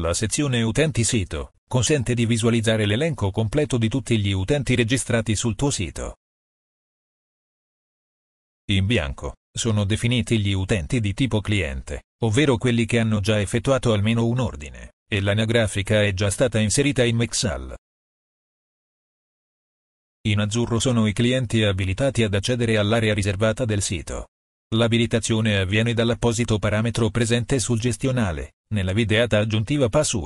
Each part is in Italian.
La sezione Utenti sito consente di visualizzare l'elenco completo di tutti gli utenti registrati sul tuo sito. In bianco sono definiti gli utenti di tipo cliente, ovvero quelli che hanno già effettuato almeno un ordine, e l'anagrafica è già stata inserita in Mexal. In azzurro sono i clienti abilitati ad accedere all'area riservata del sito. L'abilitazione avviene dall'apposito parametro presente sul gestionale, nella videata aggiuntiva Pass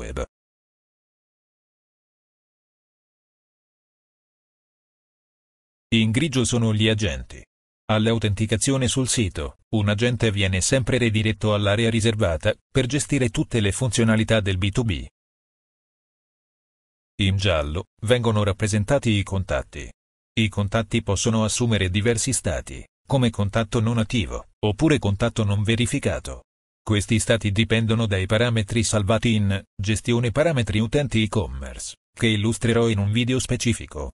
In grigio sono gli agenti. All'autenticazione sul sito, un agente viene sempre rediretto all'area riservata per gestire tutte le funzionalità del B2B. In giallo vengono rappresentati i contatti. I contatti possono assumere diversi stati, come contatto non attivo, oppure contatto non verificato. Questi stati dipendono dai parametri salvati in Gestione parametri utenti e-commerce, che illustrerò in un video specifico.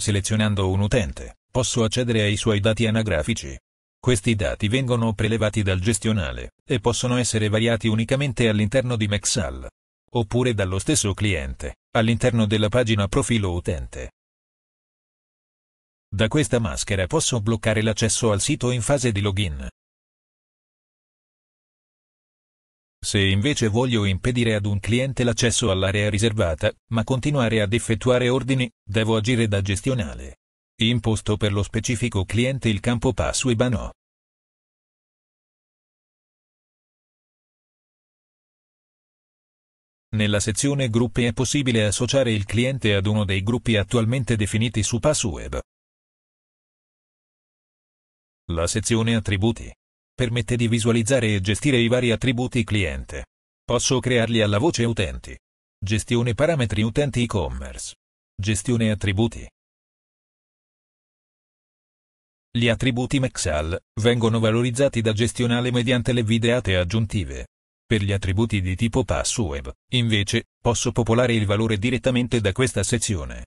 Selezionando un utente, posso accedere ai suoi dati anagrafici. Questi dati vengono prelevati dal gestionale e possono essere variati unicamente all'interno di Mexal, oppure dallo stesso cliente, all'interno della pagina profilo utente. Da questa maschera posso bloccare l'accesso al sito in fase di login. Se invece voglio impedire ad un cliente l'accesso all'area riservata, ma continuare ad effettuare ordini, devo agire da gestionale. Imposto per lo specifico cliente il campo passo e Nella sezione gruppi è possibile associare il cliente ad uno dei gruppi attualmente definiti su Passweb. La sezione Attributi permette di visualizzare e gestire i vari attributi cliente. Posso crearli alla voce utenti. Gestione parametri utenti e-commerce. Gestione attributi. Gli attributi Mexal vengono valorizzati da gestionale mediante le videate aggiuntive. Per gli attributi di tipo Pass invece, posso popolare il valore direttamente da questa sezione.